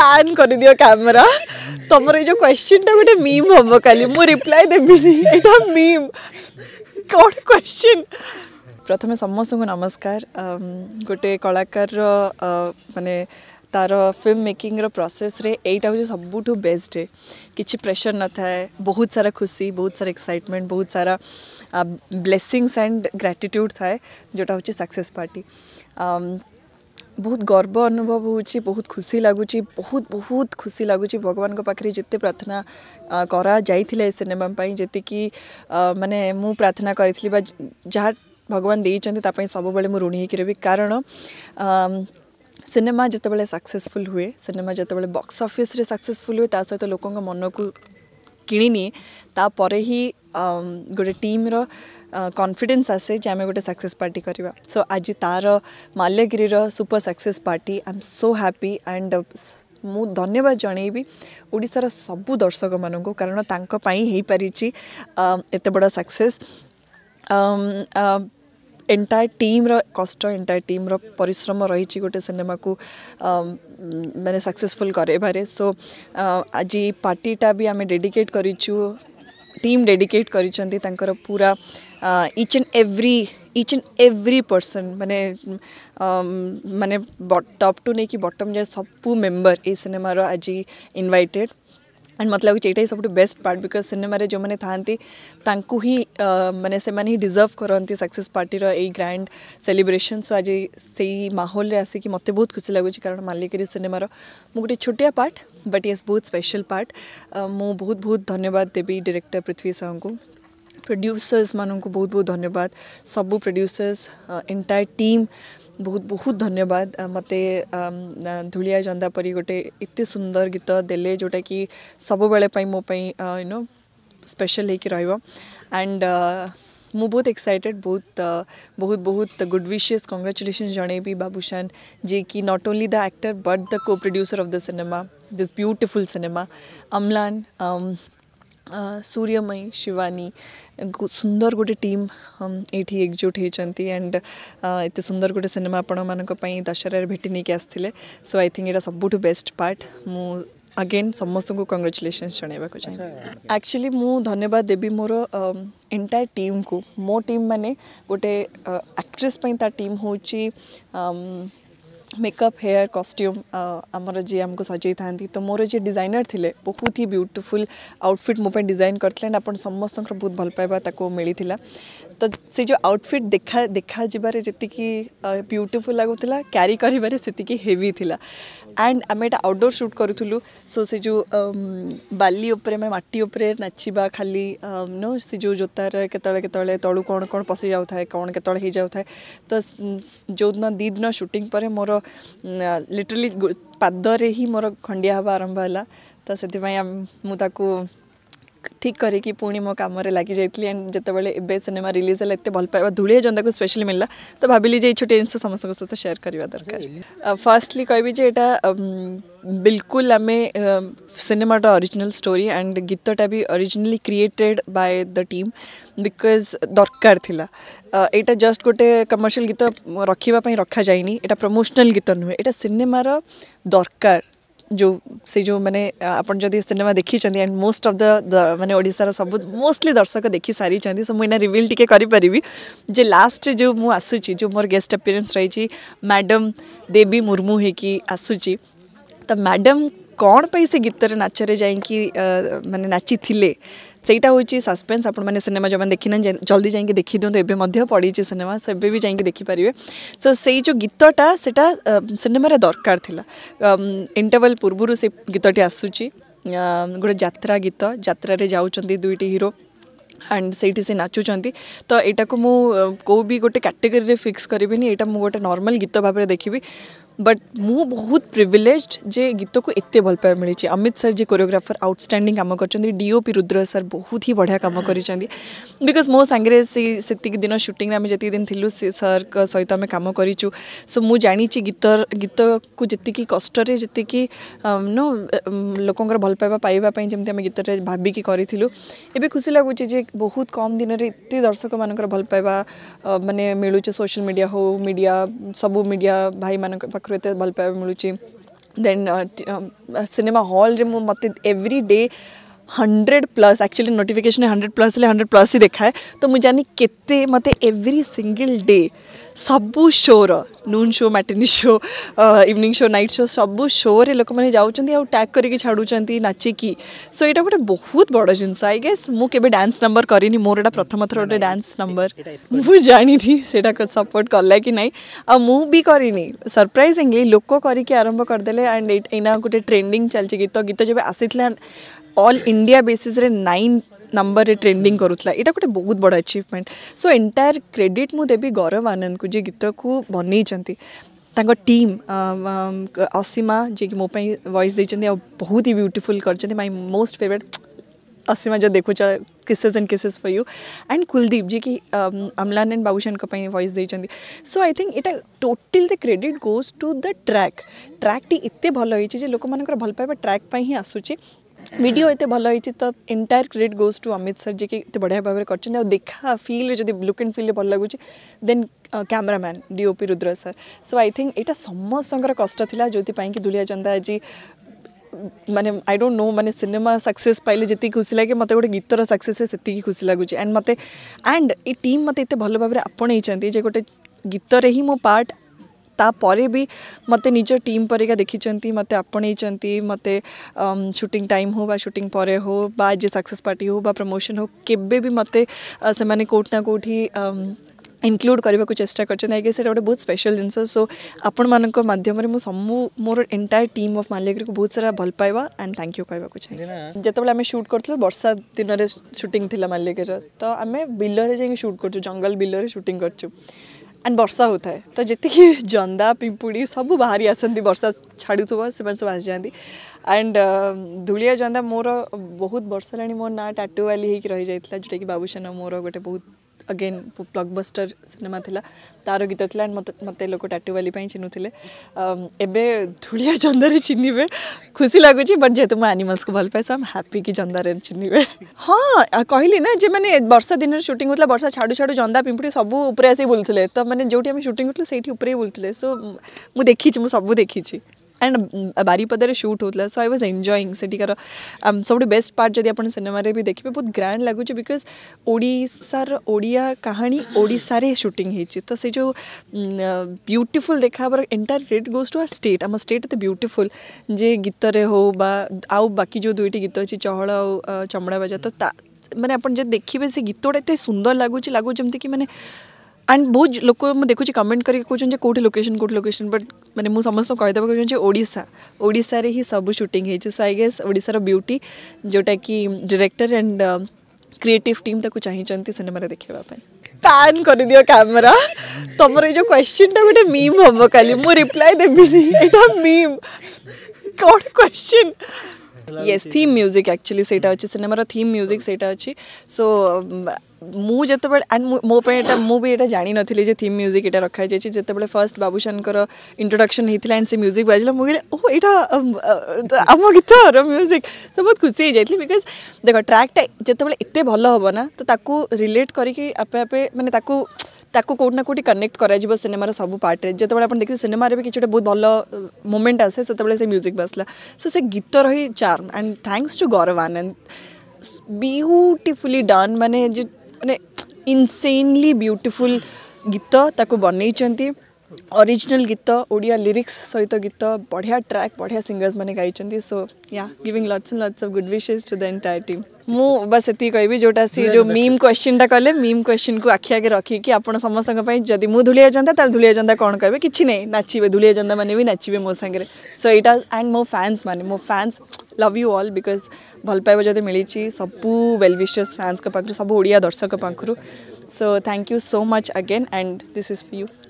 pan कर दियो camera तुम ये क्वेश्चन टा गोटे मीम हम कल मुझ रिप्लाय देवी मीम कौन क्वेश्चन प्रथम समस्त को नमस्कार गोटे कलाकार मानने तार फिल्म मेकिंग रो प्रोसेस रे एटा हूँ सब बेस्ट है किसी प्रेशर न था बहुत सारा खुशी बहुत सारा एक्साइटमेंट बहुत सारा ब्लेसींगस एंड ग्राटिट्यूड थाए जोटा हूँ सक्सेस पार्टी ବହୁତ ଗର୍ବ ଅନୁଭବ ହେଉଛି ବହୁତ ଖୁସି ଲାଗୁଛି ବହୁତ ବହୁତ ଖୁସି ଲାଗୁଛି ଭଗବାନଙ୍କ ପାଖରେ ଯେତେ ପ୍ରାର୍ଥନା କରାଯାଇଥିଲା ଏ ସିନେମା ପାଇଁ ଯେତିକି ମାନେ ମୁଁ ପ୍ରାର୍ଥନା କରିଥିଲି ବା ଯାହା ଭଗବାନ ଦେଇଛନ୍ତି ତା ପାଇଁ ସବୁବେଳେ ମୁଁ ଋଣୀ ହେଇକି ରହିବି କାରଣ ସିନେମା ଯେତେବେଳେ ସକ୍ସେସଫୁଲ୍ ହୁଏ ସିନେମା ଯେତେବେଳେ ବକ୍ସ ଅଫିସ୍ରେ ସକ୍ସେସଫୁଲ୍ ହୁଏ ତା ସହିତ ଲୋକଙ୍କ ମନକୁ କିଣିନିଏ ତାପରେ ହିଁ गोटे टीम्र कन्फिडेन्स आसे जे आम गोटे सक्सेस पार्टी करवा सो आज तार माल्यगिरीर super success party I am so happy and ମୁଁ ଧନ୍ୟବାଦ ଜଣାଇବି ଓଡ଼ିଶାର ସବୁ ଦର୍ଶକମାନଙ୍କୁ କାରଣ ତାଙ୍କ ପାଇଁ ହେଇପାରିଛି ଏତେ ବଡ଼ ସକ୍ସେସ୍ ଏଣ୍ଟାୟାର ଟିମ୍ର କଷ୍ଟ ଏଣ୍ଟାୟାର ଟିମ୍ର ପରିଶ୍ରମ ରହିଛି ଗୋଟେ ସିନେମାକୁ ମାନେ ସକ୍ସେସଫୁଲ୍ କରାଇବାରେ ସୋ ଆଜି ପାର୍ଟିଟା ବି ଆମେ ଡେଡିକେଟ୍ କରିଛୁ टीम डेडिकेट कर पूरा each and every each and every person मैंने मानने टप टू नहीं कि बटम जाए सब मेम्बर ये सिनेमार आज इनवैटेड અને મતલબ ચેટાઈ સબટ બેસ્ટ પાર્ટ બીકોઝ સિનેમા રે જો મને થાંતી તાંકુ હી મને સે મન હી ડિઝર્વ કરંતી સક્સેસ પાર્ટી ર એઈ ગ્રાન્ડ સેલિબ્રેશન સો આજ સહી માહોલ રે આસી કે મતે બહુત ખુશી લાગુ ચી કારણ માલિકરી સિનેમા રો મો ગટી છુટિયા પાર્ટ બટ યસ બહુત સ્પેશિયલ પાર્ટ મો બહુત બહુત ધન્યવાદ દેવી ડિરેક્ટર પૃથવી સંગ કો પ્રોડ્યુસર્સ મનન કો બહુત બહુત ધન્યવાદ સબ પ્રોડ્યુસર્સ એન્ટાયર ટીમ ବହୁତ ବହୁତ ଧନ୍ୟବାଦ ମୋତେ ଧୂଳିଆ ଜନ୍ଦା ପରି ଗୋଟେ ଏତେ ସୁନ୍ଦର ଗୀତ ଦେଲେ ଯେଉଁଟାକି ସବୁବେଳେ ପାଇଁ ମୋ ପାଇଁ ୟୁ ନୋ ସ୍ପେଶାଲ ହେଇକି ରହିବ ଆଣ୍ଡ ମୁଁ ବହୁତ ଏକ୍ସାଇଟେଡ଼ ବହୁତ ବହୁତ ବହୁତ ଗୁଡ୍ ୱିଶେସ୍ କଂଗ୍ରାଚୁଲେସନ୍ସ ଜଣେଇବି ବାବୁଶାନ ଯିଏକି not only the actor but the co producer of the cinema this beautiful cinema Amlan Suryamayee Shivani ସୁନ୍ଦର ଗୋଟେ ଟିମ୍ ଏଇଠି ଏକଜୁଟ ହେଇଛନ୍ତି ଆଣ୍ଡ ଏତେ ସୁନ୍ଦର ଗୋଟେ ସିନେମା ଆପଣମାନଙ୍କ ପାଇଁ ଦଶହରାରେ ଭେଟି ନେଇକି ଆସିଥିଲେ ସୋ ଆଇ ଥିଙ୍କ ଏଇଟା ସବୁଠୁ ବେଷ୍ଟ ପାର୍ଟ ମୁଁ अगेन समस्त को कंग्राचुलेसन जनको चाहे एक्चुअली म धन्यवाद देवी मोर एन्टायर टीम को मो टीम माने गोटे एक्ट्रेस टीम हौ मेकअप हेयर कस्ट्यूम आमर जी आमको सजई था तो मोर जी डिजाइनर थे बहुत ही ब्यूटीफुल आउटफिट मो डिजाइन करते आप समस्त बहुत भल पाइबा मिली तो से जो आउटफिट देखा देखा जीवार जीक ब्यूटीफुल लगुला क्यारि कर हेवी थी એન્ડ અમેટા આઉટડોર શૂટ કરતુલુ સો સે જો બલી ઉપર મે માટી ઉપર નચ્ચીબા ખાલી નો સી જો જોતાર કેતળે કેતળે તળ કોણ કોણ પસી જાવ થાય કોણ કેતળ હી જાવ થાય તો જો દિન દીદના શૂટિંગ પર મોરો લિટરેલી પાદરે હી મોરો ખંડિયા હવ આરંભ આલા તો સતી મે મુ તાકુ ଠିକ୍ କରିକି ପୁଣି ମୋ କାମରେ ଲାଗିଯାଇଥିଲି ଆଣ୍ଡ ଯେତେବେଳେ ଏବେ ସିନେମା ରିଲିଜ୍ ହେଲା ଏତେ ଭଲ ପାଇବା ଧୂଳି ଜନ୍ତାକୁ ସ୍ପେଶାଲି ମିଳିଲା ତ ଭାବିଲି ଯେ ଏଇ ଛୋଟିଆ ଜିନିଷ ସମସ୍ତଙ୍କ ସହିତ ସେୟାର କରିବା ଦରକାର ଫାର୍ଷ୍ଟଲି କହିବି ଯେ ଏଇଟା ବିଲକୁଲ ଆମେ ସିନେମାଟା ଅରିଜିନାଲ ଷ୍ଟୋରି ଆଣ୍ଡ ଗୀତଟା ବି originally created by the team because ଦରକାର ଥିଲା ଏଇଟା ଜଷ୍ଟ ଗୋଟେ କମର୍ସିଆଲ ଗୀତ ରଖିବା ପାଇଁ ରଖାଯାଇନି ଏଇଟା ପ୍ରମୋସନାଲ ଗୀତ ନୁହେଁ ଏଇଟା ସିନେମାର ଦରକାର जो से जो मैंने आपण जदि सिनेमा देखी एंड मोस्ट ऑफ द माने ओडिसा सब मोस्टली दर्शक देखी सारी सो मुझे रिविल टी करी जे लास्ट जो मु आसुची जो मोर गेस्ट अपीयरेंस रही मैडम देवी मुर्मू होकी आसुची तो मैडम कौन पर से गीतर नाचरे जा मैंने नाची ସେଇଟା ହେଉଛି ସସ୍ପେନ୍ସ ଆପଣମାନେ ସିନେମା ଯେଉଁମାନେ ଦେଖିନା ଜଲ୍ଦି ଯାଇକି ଦେଖିଦିଅନ୍ତୁ ଏବେ ମଧ୍ୟ ପଡ଼ିଛି ସିନେମା ସେ ଏବେ ବି ଯାଇକି ଦେଖିପାରିବେ ସୋ ସେଇ ଯେଉଁ ଗୀତଟା ସେଇଟା ସିନେମାରେ ଦରକାର ଥିଲା ଇଣ୍ଟରଭେଲ୍ ପୂର୍ବରୁ ସେ ଗୀତଟି ଆସୁଛି ଗୋଟେ ଯାତ୍ରା ଗୀତ ଯାତ୍ରାରେ ଯାଉଛନ୍ତି ଦୁଇଟି ହିରୋ ଆଣ୍ଡ ସେଇଠି ସେ ନାଚୁଛନ୍ତି ତ ଏଇଟାକୁ ମୁଁ କେଉଁ ବି ଗୋଟେ କାଟେଗୋରୀରେ ଫିକ୍ସ କରିବିନି ଏଇଟା ମୁଁ ଗୋଟେ ନର୍ମାଲ୍ ଗୀତ ଭାବରେ ଦେଖିବି बट मु बहुत प्रिविलेज जे गीत को एत भल पाया मिली Amit sir ji choreographer outstanding कम कर डीओपी रुद्र सर बहुत ही बढ़िया कम कर बिकज मो सांगे से दिन सुटिंग में जितकी दिन थी से सर सहित आम कम करो मुझे गीत गीत को जितकी कष्ट जी नो लोकर भल पाइबापी जमी गीत भाविकी करूँ एवं खुशी लगुच बहुत कम दिन में इत दर्शक मान भल पाइबा मानने मिलूचे सोशल मीडिया हो मीडिया सब मीडिया भाई मान पाख ସଂସ୍କୃତି ଭଲ ପାଇବା ମିଳୁଛି ଦେନ୍ ସିନେମା ହଲ୍ରେ ମୁଁ ମୋତେ every day hundred plus actually notification hundred plus hundred plus ही देखाए तो मुझे जानी मतलब तो के मत एवरी सिंगल डे सबू शोर noon show matinee show evening show night show सब शो रे लोक मैंने जाऊँच टैग करके छाड़ नाचिकी सो यहाँ गोटे बहुत बड़ जिन आई गेस मुझे डांस नंबर करनी मोर एटा प्रथम थर गए डांस नंबर मुझे जानी से सपोर्ट कला कि ना भी कर सरप्राइजिंगली लोक करके आरंभ करदे एंड यहाँ गोटे ट्रेडिंग चलती गीत गीत जब आसी ଅଲ୍ ଇଣ୍ଡିଆ ବେସିସ୍ରେ ନାଇନ୍ ନମ୍ବରରେ ଟ୍ରେଣ୍ଡିଂ କରୁଥିଲା ଏଇଟା ଗୋଟେ ବହୁତ ବଡ଼ ଆଚିଭମେଣ୍ଟ ସୋ ଏଣ୍ଟାୟାର କ୍ରେଡ଼ିଟ୍ ମୁଁ ଦେବି ଗୌରବ ଆନନ୍ଦଙ୍କୁ ଯିଏ ଗୀତକୁ ବନେଇଛନ୍ତି ତାଙ୍କ ଟିମ୍ ଅସୀମା ଯିଏକି ମୋ ପାଇଁ ଭଏସ୍ ଦେଇଛନ୍ତି ଆଉ ବହୁତ ହି ବ୍ୟୁଟିଫୁଲ୍ କରିଛନ୍ତି ମାଇ ମୋଷ୍ଟ ଫେଭରେଟ୍ ଅସୀମା ଯେଉଁ ଦେଖୁଛ kisses and kisses for you and Kuldeep ଯିଏକି ଅମ୍ଲାନ ଆଣ୍ଡ ବାବୁଶାନଙ୍କ ପାଇଁ ଭଏସ୍ ଦେଇଛନ୍ତି ସୋ ଆଇ ଥିଙ୍କ ଏଇଟା totally the credit goes to the track ଟ୍ରାକ୍ଟି ଏତେ ଭଲ ହେଇଛି ଯେ ଲୋକମାନଙ୍କର ଭଲ ପାଇବା ଟ୍ରାକ୍ ପାଇଁ ହିଁ ଆସୁଛି ভিডিও এতে ভালো হয়েছে তো entire credit goes to Amit sir যে কি এত বড়িয়া ভাবে করছেন আর দেখা ফিল যদি লুক এন্ড ফিল ভাল লাগুছে then cameraman DOP Rudra sir so I think এটা সমস্তর কষ্ট লা যেপাই কি দুলিয়া চন্দা আজ মানে আই ডোট নো মানে সিনেমা सक्सेस পাইলে যেতে খুশি লাগে মতো গোটে গীতর सक्सेसে সেটি খুশি লাগুছে এন্ড মতো এন্ড এই টিম মতো এত ভালো ভাবে আপনাইছেন যে গোটে গীতরে হি মো পার্ট तापर भी मत निज टीम पर देखी मत आपणई मत सुटिंग टाइम हो सुटिंग हो बाजे सक्सेस पार्टी हो बा प्रमोशन हो के भी मत से कौटना कौटि इनक्लूड करने को चेस्टा कर आई गेस गोटे बहुत स्पेशल जिनस सो आपण मानम सब मोर एंटायर टीम अफ मालिक्र को बहुत सारा भल पाइबा एंड थैंक यू कहवाक चाहिए जितेबाला आम सुट करूँ बर्षा दिन में सुटिंग मालिक्र तो आम बिल्ल में जाट कर जंगल बिल्ल में सुटिंग करूँ एंड वर्षा होता है तो जी जंदा पिंपुड़ी सब बाहरी आसती वर्षा छाड़ू से सब आसी जाती एंड um, धूलिया जंदा मोर बहुत वर्ष है मो ना टाटू वाली होकर रही जाता जोटा कि बाबूसेन मोर गोटे बहुत अगेन ବ୍ଲକବଷ୍ଟର ସିନେମା ଥିଲା ତାର ଗୀତ ଥିଲା ଆଣ୍ଡ ମୋତେ ମୋତେ ଲୋକ ଟାଟୁବାଲି ପାଇଁ ଚିହ୍ନୁଥିଲେ ଏବେ ଧୂଳିଆ ଚନ୍ଦାରେ ଚିହ୍ନିବେ ଖୁସି ଲାଗୁଛି ବଟ୍ ଯେହେତୁ ମୁଁ ଆନିମାଲ୍ସକୁ ଭଲ ପାଏ ସୋ ଆମ ହାପି କି ଜନ୍ଦାରେ ଚିହ୍ନିବେ ହଁ କହିଲି ନା ଯେ ମାନେ ବର୍ଷା ଦିନରେ ସୁଟିଂ ହେଉଥିଲା ବର୍ଷା ଛାଡ଼ୁ ଛାଡ଼ୁ ଜନ୍ଦା ପିମ୍ପୁଡ଼ି ସବୁ ଉପରେ ଆସିକି ବୁଲୁଥିଲେ ତ ମାନେ ଯେଉଁଠି ଆମେ ସୁଟିଂ କରୁଥିଲୁ ସେଇଠି ଉପରେ ବୁଲୁଥିଲେ ସୋ ମୁଁ ଦେଖିଛି ମୁଁ ସବୁ ଦେଖିଛି ଆଣ୍ଡ ବାରିପଦାରେ ସୁଟ୍ ହେଉଥିଲା ସୋ ଆଇ ୱାଜ୍ ଏନ୍ଜୟିଂ ସେଠିକାର ସବୁଠୁ ବେଷ୍ଟ ପାର୍ଟ ଯଦି ଆପଣ ସିନେମାରେ ବି ଦେଖିବେ ବହୁତ ଗ୍ରାଣ୍ଡ ଲାଗୁଛି ବିକଜ୍ ଓଡ଼ିଶାର ଓଡ଼ିଆ କାହାଣୀ ଓଡ଼ିଶାରେ ସୁଟିଂ ହେଇଛି ତ ସେ ଯେଉଁ ବ୍ୟୁଟିଫୁଲ୍ ଦେଖା ହେବାର entire rate goes to our state ଆମ ଷ୍ଟେଟ୍ ଏତେ ବ୍ୟୁଟିଫୁଲ୍ ଯେ ଗୀତରେ ହେଉ ବା ଆଉ ବାକି ଯେଉଁ ଦୁଇଟି ଗୀତ ଅଛି ଚହଳ ଆଉ ଚମଡ଼ା ବଜା ତ ମାନେ ଆପଣ ଯଦି ଦେଖିବେ ସେ ଗୀତଟା ଏତେ ସୁନ୍ଦର ଲାଗୁଛି ଲାଗୁଛି ଯେମିତିକି ମାନେ ଆଣ୍ଡ ବହୁତ ଲୋକ ମୁଁ ଦେଖୁଛି କମେଣ୍ଟ କରିକି କହୁଛନ୍ତି ଯେ କେଉଁଠି ଲୋକେସନ୍ କେଉଁଠି ଲୋକେସନ୍ ବଟ୍ ମାନେ ମୁଁ ସମସ୍ତଙ୍କୁ କହିଦେବାକୁ ଚାହୁଁଛି ଓଡ଼ିଶା ଓଡ଼ିଶାରେ ହିଁ ସବୁ ସୁଟିଂ ହେଇଛି ସୋ ଆଇ ଗେସ୍ ଓଡ଼ିଶାର ବ୍ୟୁଟି ଯେଉଁଟାକି ଡିରେକ୍ଟର ଆଣ୍ଡ କ୍ରିଏଟିଭ୍ ଟିମ୍ ତାକୁ ଚାହିଁଛନ୍ତି ସିନେମାରେ ଦେଖାଇବା ପାଇଁ ପ୍ୟାନ୍ କରିଦିଅ କ୍ୟାମେରା ତମର ଏଇ ଯେଉଁ କ୍ୱେଶ୍ଚିନ୍ଟା ଗୋଟେ ମିମ୍ ହବ କାଲି ମୁଁ ରିପ୍ଲାଏ ଦେବିନି ଏଇଟା ମିମ୍ କ'ଣ question yes theme music actually ସେଇଟା ଅଛି ସିନେମାର ଥିମ୍ ମ୍ୟୁଜିକ୍ ସେଇଟା ଅଛି ସୋ ମୁଁ ଯେତେବେଳେ ଆଣ୍ଡ ମୋ ପାଇଁ ଏଇଟା ମୁଁ ବି ଏଇଟା ଜାଣିନଥିଲି ଯେ ଥିମ୍ ମ୍ୟୁଜିକ୍ ଏଇଟା ରଖାଯାଇଛି ଯେତେବେଳେ ଫାର୍ଷ୍ଟ ବାବୁଶାନଙ୍କର ଇଣ୍ଟ୍ରୋଡକ୍ସନ୍ ହେଇଥିଲା ଆଣ୍ଡ ସେ ମ୍ୟୁଜିକ୍ ବାଜିଲା ମୁଁ କହିଲି ଓ ଏଇଟା ଆମ ଗୀତର ମ୍ୟୁଜିକ୍ ସୋ ବହୁତ ଖୁସି ହେଇଯାଇଥିଲି ବିକଜ୍ ଦେଖ ଟ୍ରାକ୍ଟା ଯେତେବେଳେ ଏତେ ଭଲ ହେବ ନା ତ ତାକୁ ରିଲେଟ୍ କରିକି ଆପେ ଆପେ ମାନେ ତାକୁ ତାକୁ କେଉଁଠି ନା କେଉଁଠି କନେକ୍ଟ କରାଯିବ ସିନେମାର ସବୁ ପାର୍ଟରେ ଯେତେବେଳେ ଆପଣ ଦେଖିବେ ସିନେମାରେ ବି କିଛି ଗୋଟେ ବହୁତ ଭଲ ମୁମେଣ୍ଟ ଆସେ ସେତେବେଳେ ସେ ମ୍ୟୁଜିକ୍ ବାଜିଲା ସୋ ସେ ଗୀତର ହିଁ charm and thanks to Gaurav Anand beautifully done मैंने जो ମାନେ ଇନସେନଲି ବ୍ୟୁଟିଫୁଲ୍ ଗୀତ ତାକୁ ବନେଇଛନ୍ତି ओरिजिनल गीत ओडिया लिरिक्स सहित गीत बढिया ट्राक बढिया सिङ्गर्स मैले गाइन्छ so yeah giving lots and lots of good wishes to the entire team ମୁଁ ବାସ୍ ଏତିକି କହିବି ଯେଉଁଟା ସେ ଯେଉଁ ମିମ୍ କ୍ୱେଶ୍ଚିନ୍ଟା କଲେ ମିମ୍ କ୍ୱେଶ୍ଚିନ୍କୁ ଆଖି ଆଗେ ରଖିକି ଆପଣ ସମସ୍ତଙ୍କ ପାଇଁ ଯଦି ମୁଁ ଧୂଳିଆ ଜନ୍ତା ତାହେଲେ ଧୂଳିଆ ଜନ୍ତା କ'ଣ କହିବେ କିଛି ନାହିଁ ନାଚିବେ ଧୂଳିଆ ଜନ୍ତା ମାନେ ବି ନାଚିବେ ମୋ ସାଙ୍ଗରେ ସୋ ଏଇଟା ଆଣ୍ଡ ମୋ ଫ୍ୟାନ୍ସ ମାନେ ମୋ fans love you all because ଭଲ ପାଇବା ଯଦି ମିଳିଛି ସବୁ ୱେଲ୍ ୱିଶସ୍ ଫ୍ୟାନ୍ସଙ୍କ ପାଖରୁ ସବୁ ଓଡ଼ିଆ ଦର୍ଶକ ପାଖରୁ so thank you so much again and this is for you